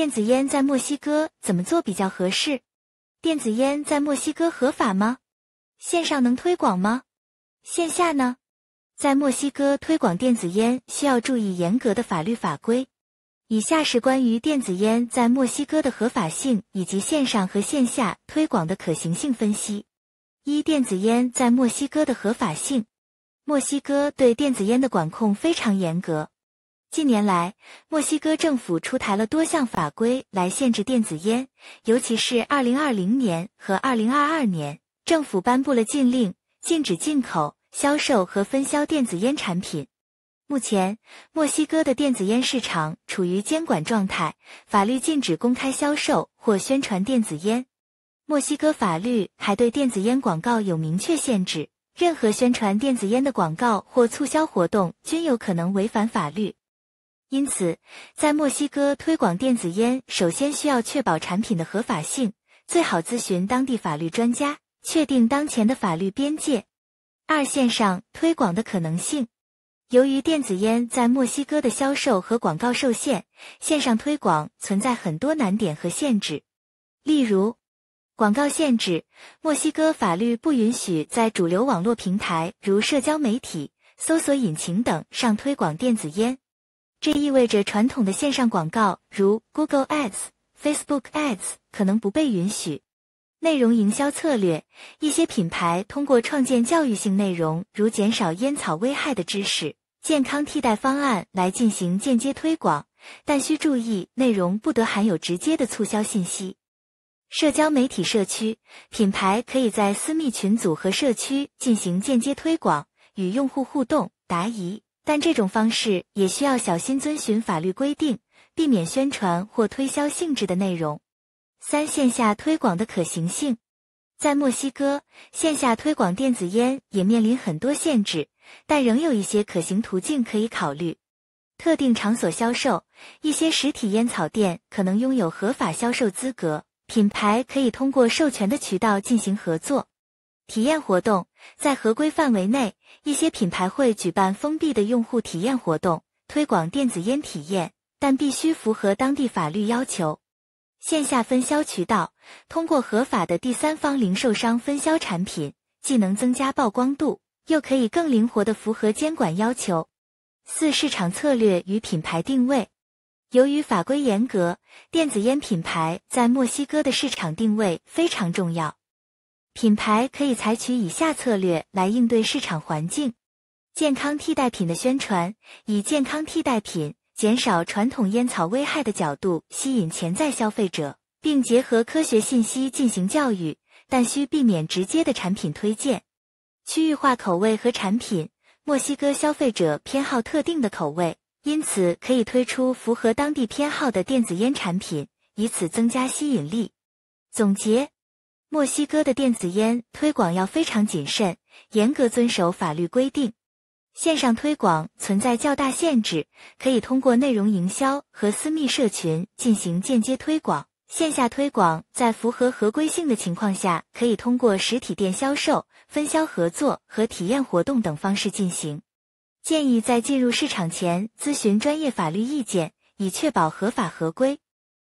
电子烟在墨西哥怎么做比较合适？电子烟在墨西哥合法吗？线上能推广吗？线下呢？在墨西哥推广电子烟需要注意严格的法律法规。以下是关于电子烟在墨西哥的合法性以及线上和线下推广的可行性分析。一、电子烟在墨西哥的合法性。墨西哥对电子烟的管控非常严格。近年来，墨西哥政府出台了多项法规来限制电子烟，尤其是二零二零年和二零二二年，政府颁布了禁令，禁止进口、销售和分销电子烟产品。目前，墨西哥的电子烟市场处于监管状态，法律禁止公开销售或宣传电子烟。墨西哥法律还对电子烟广告有明确限制，任何宣传电子烟的广告或促销活动均有可能违反法律。因此，在墨西哥推广电子烟，首先需要确保产品的合法性，最好咨询当地法律专家，确定当前的法律边界。二、线上推广的可能性。由于电子烟在墨西哥的销售和广告受限，线上推广存在很多难点和限制，例如广告限制。墨西哥法律不允许在主流网络平台，如社交媒体、搜索引擎等上推广电子烟。这意味着传统的线上广告，如 Google Ads、Facebook Ads，可能不被允许。内容营销策略：一些品牌通过创建教育性内容，如减少烟草危害的知识、健康替代方案来进行间接推广，但需注意内容不得含有直接的促销信息。社交媒体社区：品牌可以在私密群组和社区进行间接推广，与用户互动、答疑。但这种方式也需要小心遵循法律规定，避免宣传或推销性质的内容。三、线下推广的可行性。在墨西哥，线下推广电子烟也面临很多限制，但仍有一些可行途径可以考虑。特定场所销售，一些实体烟草店可能拥有合法销售资格，品牌可以通过授权的渠道进行合作。体验活动在合规范围内，一些品牌会举办封闭的用户体验活动，推广电子烟体验，但必须符合当地法律要求。线下分销渠道通过合法的第三方零售商分销产品，既能增加曝光度，又可以更灵活的符合监管要求。四、市场策略与品牌定位。由于法规严格，电子烟品牌在墨西哥的市场定位非常重要。品牌可以采取以下策略来应对市场环境：健康替代品的宣传，以健康替代品减少传统烟草危害的角度吸引潜在消费者，并结合科学信息进行教育，但需避免直接的产品推荐。区域化口味和产品，墨西哥消费者偏好特定的口味，因此可以推出符合当地偏好的电子烟产品，以此增加吸引力。总结。墨西哥的电子烟推广要非常谨慎，严格遵守法律规定。线上推广存在较大限制，可以通过内容营销和私密社群进行间接推广。线下推广在符合合规性的情况下，可以通过实体店销售、分销合作和体验活动等方式进行。建议在进入市场前咨询专业法律意见，以确保合法合规。